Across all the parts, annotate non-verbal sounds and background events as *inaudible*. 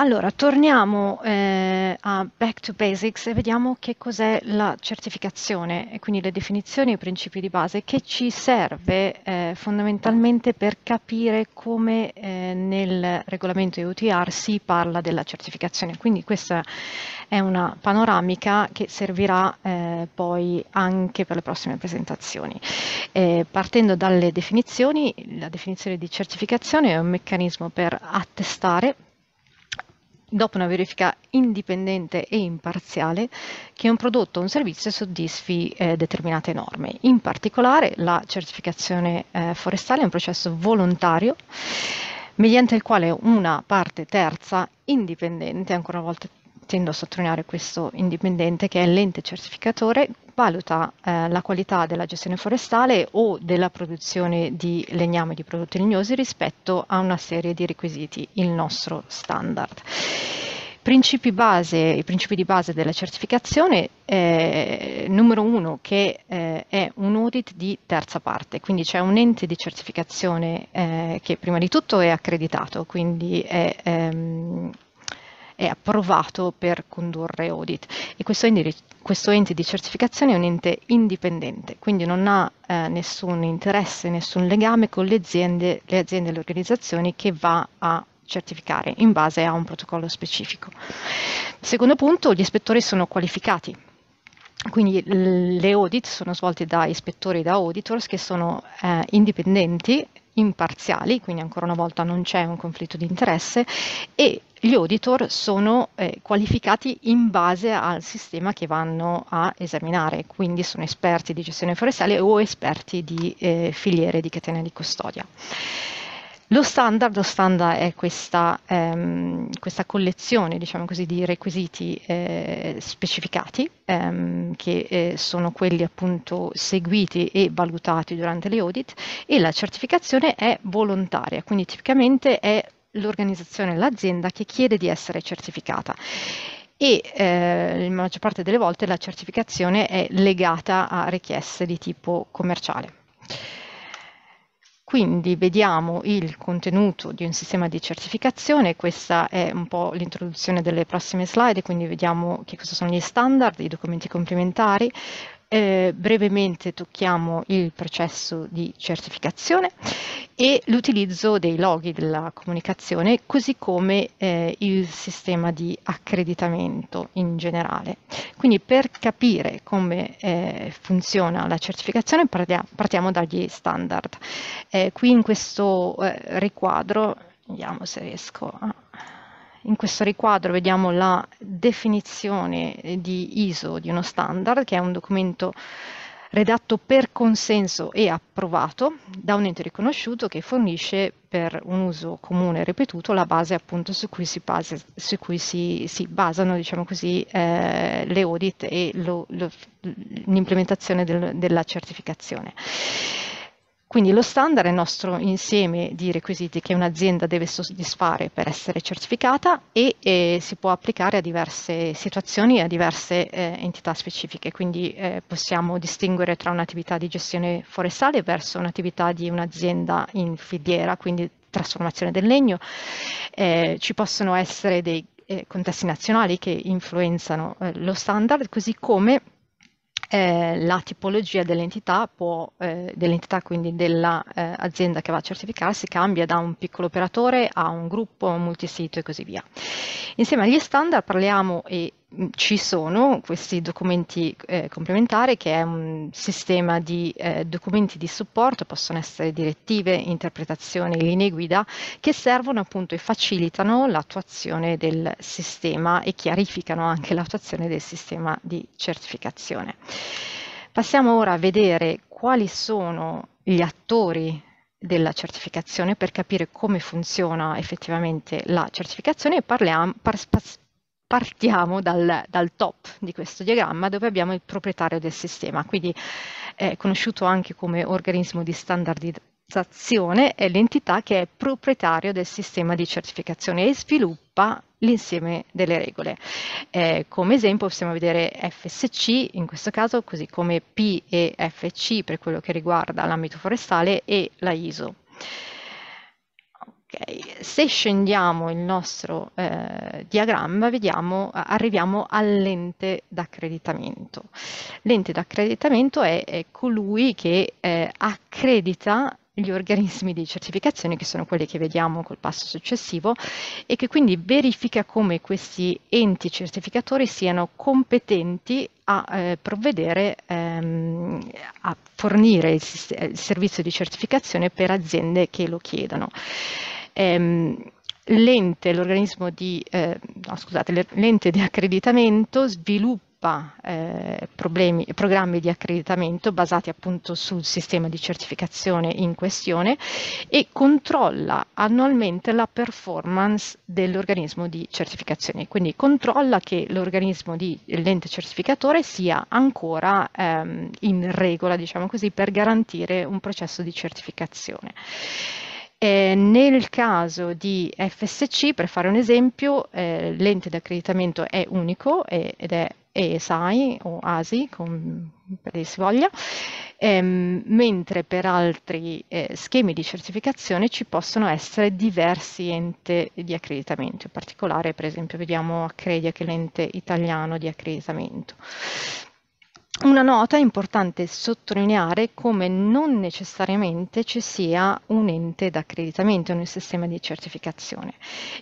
Allora, torniamo eh, a Back to Basics e vediamo che cos'è la certificazione e quindi le definizioni e i principi di base che ci serve eh, fondamentalmente per capire come eh, nel regolamento EUTR si parla della certificazione. Quindi questa è una panoramica che servirà eh, poi anche per le prossime presentazioni. Eh, partendo dalle definizioni, la definizione di certificazione è un meccanismo per attestare dopo una verifica indipendente e imparziale che un prodotto o un servizio soddisfi eh, determinate norme. In particolare la certificazione eh, forestale è un processo volontario mediante il quale una parte terza indipendente, ancora una volta tendo a sottolineare questo indipendente, che è l'ente certificatore, valuta eh, la qualità della gestione forestale o della produzione di legname e di prodotti legnosi rispetto a una serie di requisiti, il nostro standard. Principi base, I principi di base della certificazione, eh, numero uno che eh, è un audit di terza parte, quindi c'è un ente di certificazione eh, che prima di tutto è accreditato, quindi è ehm, è approvato per condurre audit e questo, questo ente di certificazione è un ente indipendente, quindi non ha eh, nessun interesse, nessun legame con le aziende, le aziende e le organizzazioni che va a certificare in base a un protocollo specifico. Secondo punto, gli ispettori sono qualificati, quindi le audit sono svolte da ispettori e da auditors che sono eh, indipendenti imparziali, quindi ancora una volta non c'è un conflitto di interesse, e gli auditor sono eh, qualificati in base al sistema che vanno a esaminare, quindi sono esperti di gestione forestale o esperti di eh, filiere di catena di custodia. Lo standard, lo standard è questa, ehm, questa collezione diciamo così, di requisiti eh, specificati ehm, che eh, sono quelli appunto seguiti e valutati durante le audit e la certificazione è volontaria, quindi tipicamente è l'organizzazione, l'azienda che chiede di essere certificata e eh, la maggior parte delle volte la certificazione è legata a richieste di tipo commerciale. Quindi vediamo il contenuto di un sistema di certificazione, questa è un po' l'introduzione delle prossime slide, quindi vediamo che cosa sono gli standard, i documenti complementari, eh, brevemente tocchiamo il processo di certificazione e l'utilizzo dei loghi della comunicazione, così come eh, il sistema di accreditamento in generale. Quindi per capire come eh, funziona la certificazione partia partiamo dagli standard. Eh, qui in questo eh, riquadro, vediamo se riesco a in questo riquadro vediamo la definizione di ISO di uno standard, che è un documento redatto per consenso e approvato da un ente riconosciuto che fornisce per un uso comune e ripetuto la base appunto su cui si, basa, su cui si, si basano diciamo così, eh, le audit e l'implementazione del, della certificazione. Quindi lo standard è il nostro insieme di requisiti che un'azienda deve soddisfare per essere certificata e, e si può applicare a diverse situazioni e a diverse eh, entità specifiche. Quindi eh, possiamo distinguere tra un'attività di gestione forestale verso un'attività di un'azienda in filiera, quindi trasformazione del legno. Eh, ci possono essere dei eh, contesti nazionali che influenzano eh, lo standard, così come eh, la tipologia dell'entità, eh, dell'entità quindi dell'azienda eh, che va a certificarsi cambia da un piccolo operatore a un gruppo, a un multisito e così via. Insieme agli standard parliamo e Mm, ci sono questi documenti eh, complementari che è un sistema di eh, documenti di supporto, possono essere direttive, interpretazioni, linee guida che servono appunto e facilitano l'attuazione del sistema e chiarificano anche l'attuazione del sistema di certificazione. Passiamo ora a vedere quali sono gli attori della certificazione per capire come funziona effettivamente la certificazione e parliamo, par, partiamo dal, dal, top di questo diagramma dove abbiamo il proprietario del sistema, quindi è conosciuto anche come organismo di standardizzazione, è l'entità che è proprietario del sistema di certificazione e sviluppa l'insieme delle regole. Eh, come esempio possiamo vedere FSC in questo caso, così come P e FC per quello che riguarda l'ambito forestale e la ISO. Okay. Se scendiamo il nostro eh, diagramma, vediamo, arriviamo all'ente d'accreditamento. L'ente d'accreditamento è, è, colui che eh, accredita gli organismi di certificazione, che sono quelli che vediamo col passo successivo, e che quindi verifica come questi enti certificatori siano competenti a eh, provvedere ehm, a fornire il, il servizio di certificazione per aziende che lo chiedano. Ehm, l'ente, l'organismo di, eh, no, scusate, l'ente di accreditamento sviluppa eh, problemi, programmi di accreditamento basati appunto sul sistema di certificazione in questione e controlla annualmente la performance dell'organismo di certificazione, quindi controlla che l'organismo di l'ente certificatore sia ancora ehm, in regola, diciamo così, per garantire un processo di certificazione. Eh, nel caso di FSC, per fare un esempio, eh, l'ente di accreditamento è unico eh, ed è ESAI o ASI, come si voglia, ehm, mentre per altri eh, schemi di certificazione ci possono essere diversi enti di accreditamento, in particolare per esempio vediamo Accredia che è l'ente italiano di accreditamento una nota è importante sottolineare come non necessariamente ci sia un ente d'accreditamento, nel sistema di certificazione.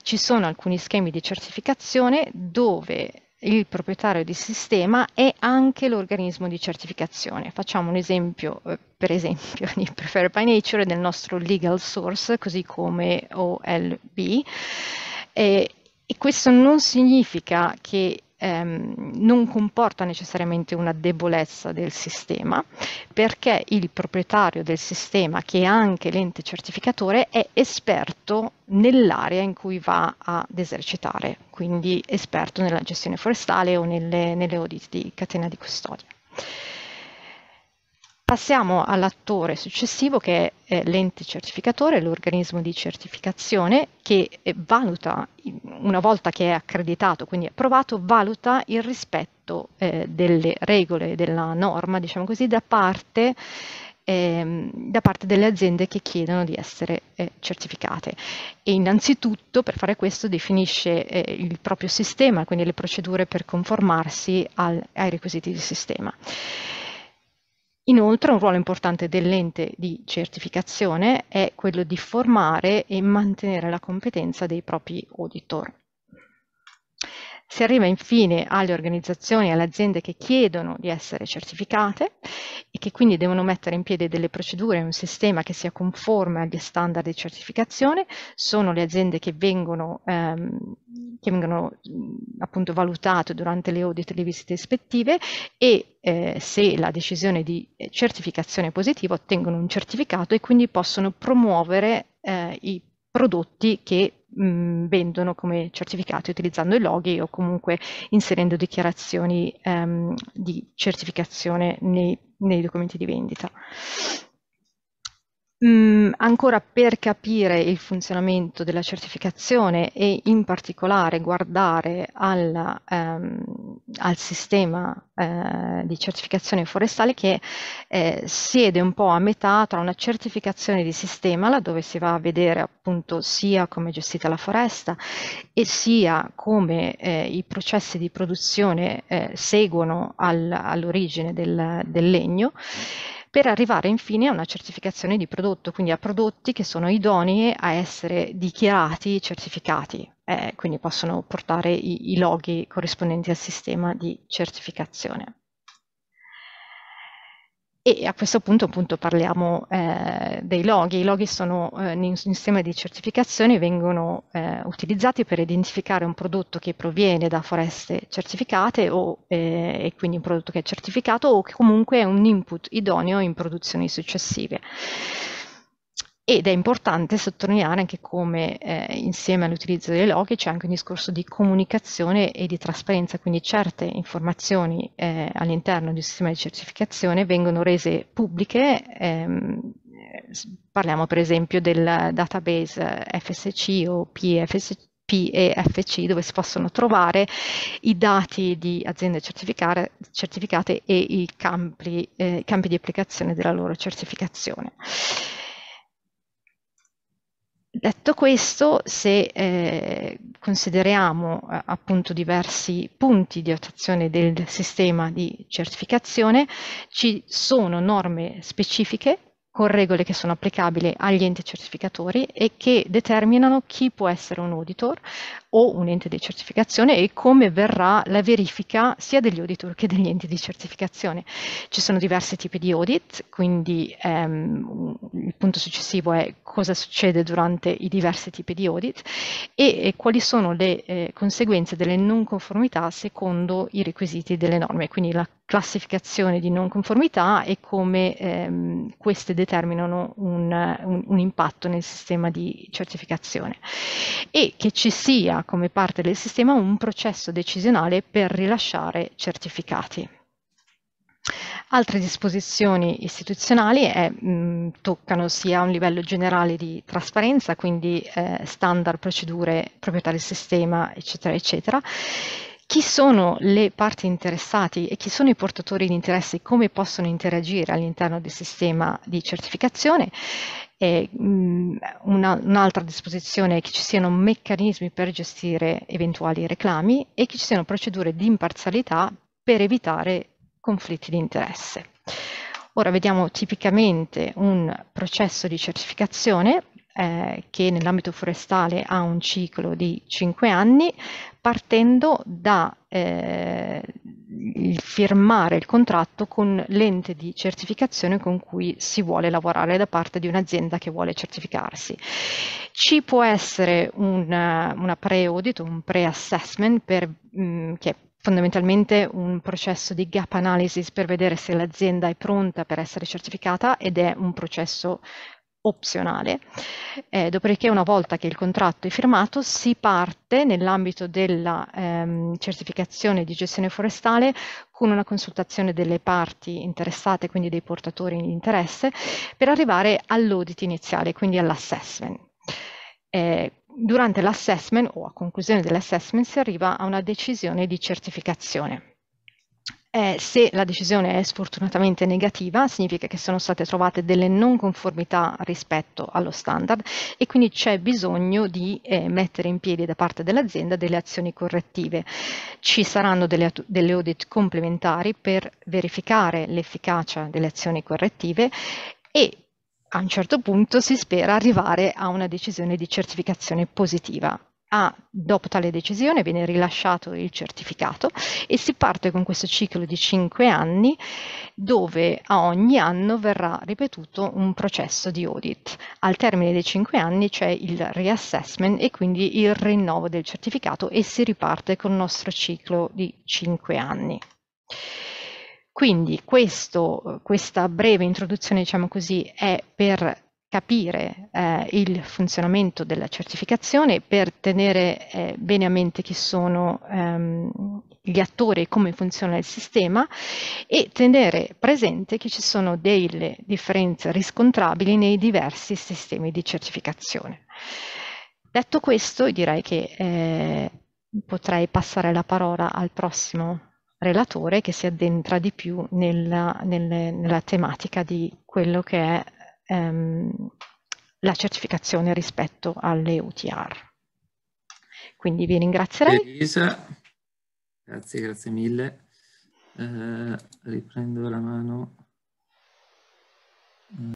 Ci sono alcuni schemi di certificazione dove il proprietario di sistema è anche l'organismo di certificazione. Facciamo un esempio, eh, per esempio, *laughs* di Prefer by Nature del nostro legal source, così come OLB. E, e questo non significa che ehm, non comporta necessariamente una debolezza del sistema, perché il proprietario del sistema, che è anche l'ente certificatore, è esperto nell'area in cui va ad esercitare, quindi esperto nella gestione forestale o nelle, nelle audit di catena di custodia. Passiamo all'attore successivo che è eh, l'ente certificatore, l'organismo di certificazione che eh, valuta, una volta che è accreditato, quindi approvato, valuta il rispetto eh, delle regole, della norma, diciamo così, da parte, eh, da parte delle aziende che chiedono di essere eh, certificate. E innanzitutto per fare questo definisce eh, il proprio sistema, quindi le procedure per conformarsi al, ai requisiti del sistema. Inoltre un ruolo importante dell'ente di certificazione è quello di formare e mantenere la competenza dei propri auditor. Si arriva infine alle organizzazioni e alle aziende che chiedono di essere certificate e che quindi devono mettere in piedi delle procedure e un sistema che sia conforme agli standard di certificazione. Sono le aziende che vengono, ehm, che vengono appunto valutate durante le audit e le visite ispettive e eh, se la decisione di eh, certificazione è positiva ottengono un certificato e quindi possono promuovere eh, i prodotti che mh, mm, vendono come certificati utilizzando i loghi o comunque inserendo dichiarazioni ehm, di certificazione nei, nei documenti di vendita. Mm, ancora per capire il funzionamento della certificazione e in particolare guardare alla, ehm, al sistema eh, di certificazione forestale che eh, siede un po' a metà tra una certificazione di sistema, laddove si va a vedere appunto sia come è gestita la foresta e sia come eh, i processi di produzione eh, seguono al, all'origine del, del legno per arrivare infine a una certificazione di prodotto, quindi a prodotti che sono idonei a essere dichiarati certificati, eh, quindi possono portare i, i loghi corrispondenti al sistema di certificazione. E a questo punto appunto parliamo eh, dei loghi. I loghi sono eh, un sistema di certificazione, vengono eh, utilizzati per identificare un prodotto che proviene da foreste certificate o, eh, e quindi un prodotto che è certificato o che comunque è un input idoneo in produzioni successive. Ed è importante sottolineare anche come eh, insieme all'utilizzo dei loghi c'è anche un discorso di comunicazione e di trasparenza, quindi certe informazioni eh, all'interno di un sistema di certificazione vengono rese pubbliche, ehm, parliamo per esempio del database FSC o PFSC PEFC dove si possono trovare i dati di aziende certificate e i campi, eh, campi di applicazione della loro certificazione. Detto questo, se eh, consideriamo eh, appunto diversi punti di attuazione del sistema di certificazione, ci sono norme specifiche con regole che sono applicabili agli enti certificatori e che determinano chi può essere un auditor o un ente di certificazione e come verrà la verifica sia degli auditor che degli enti di certificazione. Ci sono diversi tipi di audit, quindi ehm, il punto successivo è cosa succede durante i diversi tipi di audit e, e quali sono le eh, conseguenze delle non conformità secondo i requisiti delle norme, quindi la classificazione di non conformità e come ehm, queste determinano un, un, un, impatto nel sistema di certificazione e che ci sia come parte del sistema un processo decisionale per rilasciare certificati. Altre disposizioni istituzionali è, eh, mh, toccano sia un livello generale di trasparenza, quindi eh, standard, procedure, proprietà del sistema, eccetera, eccetera, chi sono le parti interessate e chi sono i portatori di interesse e come possono interagire all'interno del sistema di certificazione. E, mh, mm, una, un'altra disposizione è che ci siano meccanismi per gestire eventuali reclami e che ci siano procedure di imparzialità per evitare conflitti di interesse. Ora vediamo tipicamente un processo di certificazione eh, che nell'ambito forestale ha un ciclo di 5 anni, partendo da eh, il firmare il contratto con l'ente di certificazione con cui si vuole lavorare da parte di un'azienda che vuole certificarsi. Ci può essere un, una pre-audit, un pre-assessment mm, che è fondamentalmente un processo di gap analysis per vedere se l'azienda è pronta per essere certificata ed è un processo opzionale, eh, dopodiché una volta che il contratto è firmato si parte nell'ambito della ehm, certificazione di gestione forestale con una consultazione delle parti interessate, quindi dei portatori di interesse, per arrivare all'audit iniziale, quindi all'assessment. Eh, durante l'assessment o a conclusione dell'assessment si arriva a una decisione di certificazione. Eh, se la decisione è sfortunatamente negativa, significa che sono state trovate delle non conformità rispetto allo standard e quindi c'è bisogno di eh, mettere in piedi da parte dell'azienda delle azioni correttive. Ci saranno delle, delle audit complementari per verificare l'efficacia delle azioni correttive e a un certo punto si spera arrivare a una decisione di certificazione positiva ah, dopo tale decisione viene rilasciato il certificato e si parte con questo ciclo di 5 anni dove a ogni anno verrà ripetuto un processo di audit. Al termine dei 5 anni c'è il reassessment e quindi il rinnovo del certificato e si riparte con il nostro ciclo di 5 anni. Quindi questo, questa breve introduzione, diciamo così, è per capire eh, il funzionamento della certificazione, per tenere eh, bene a mente chi sono ehm, gli attori e come funziona il sistema e tenere presente che ci sono delle differenze riscontrabili nei diversi sistemi di certificazione. Detto questo, direi che eh, potrei passare la parola al prossimo relatore che si addentra di più nella, nel, nella tematica di quello che è ehm, la certificazione rispetto alle UTR. Quindi vi ringrazierei. Elisa, grazie, grazie mille. Eh, riprendo la mano.